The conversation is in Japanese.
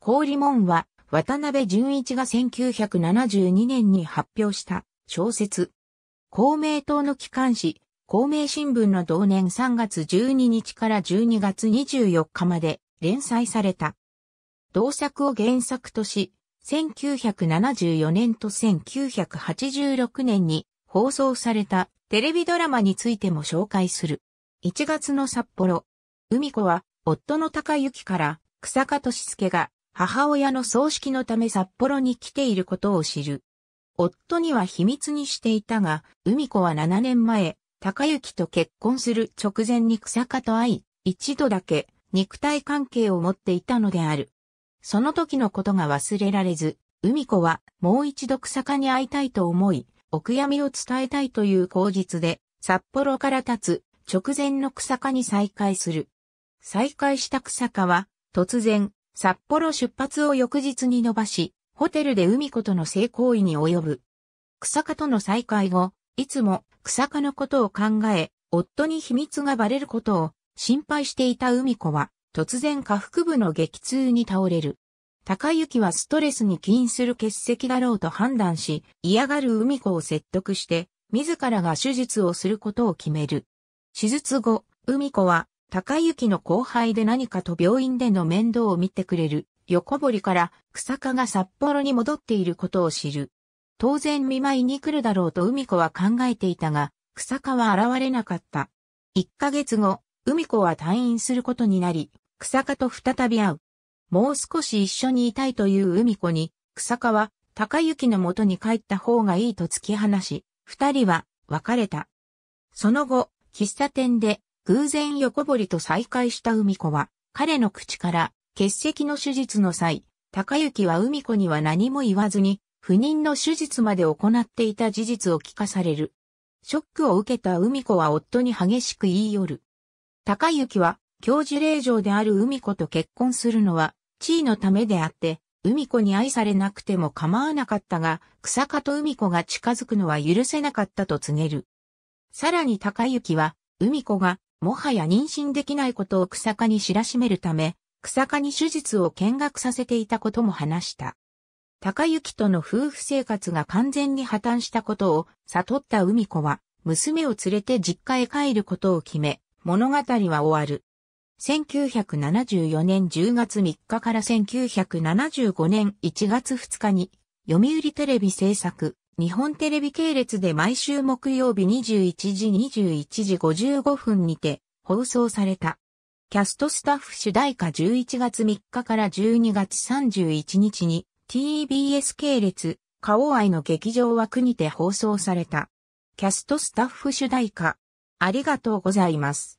氷門は渡辺淳一が1972年に発表した小説。公明党の機関紙、公明新聞の同年3月12日から12月24日まで連載された。同作を原作とし、1974年と1986年に放送されたテレビドラマについても紹介する。1月の札幌。海子は夫の高幸から草加俊介が母親の葬式のため札幌に来ていることを知る。夫には秘密にしていたが、海子は7年前、高幸と結婚する直前に草加と会い、一度だけ肉体関係を持っていたのである。その時のことが忘れられず、海子はもう一度草加に会いたいと思い、お悔やみを伝えたいという口実で、札幌から立つ直前の草加に再会する。再会した草加は、突然、札幌出発を翌日に伸ばし、ホテルで海子との性行為に及ぶ。草加との再会後、いつも草加のことを考え、夫に秘密がバレることを心配していた海子は、突然下腹部の激痛に倒れる。高幸はストレスに起因する欠席だろうと判断し、嫌がる海子を説得して、自らが手術をすることを決める。手術後、海子は高雪の後輩で何かと病院での面倒を見てくれる横堀から草加が札幌に戻っていることを知る。当然見舞いに来るだろうと海子は考えていたが、草加は現れなかった。一ヶ月後、海子は退院することになり、草加と再び会う。もう少し一緒にいたいという海子に、草加は高雪の元に帰った方がいいと突き放し、二人は別れた。その後、喫茶店で偶然横堀と再会した海子は、彼の口から、欠席の手術の際、高幸は海子には何も言わずに、不妊の手術まで行っていた事実を聞かされる。ショックを受けた海子は夫に激しく言い寄る。高幸は、教授令嬢である海子と結婚するのは、地位のためであって、海子に愛されなくても構わなかったが、草加と海子が近づくのは許せなかったと告げる。さらに高幸は、海子がもはや妊娠できないことを草加に知らしめるため、草加に手術を見学させていたことも話した。高幸との夫婦生活が完全に破綻したことを悟った海子は、娘を連れて実家へ帰ることを決め、物語は終わる。1974年10月3日から1975年1月2日に、読売テレビ制作、日本テレビ系列で毎週木曜日21時21時55分にて放送された。キャストスタッフ主題歌11月3日から12月31日に TBS 系列、オア愛の劇場枠にて放送された。キャストスタッフ主題歌。ありがとうございます。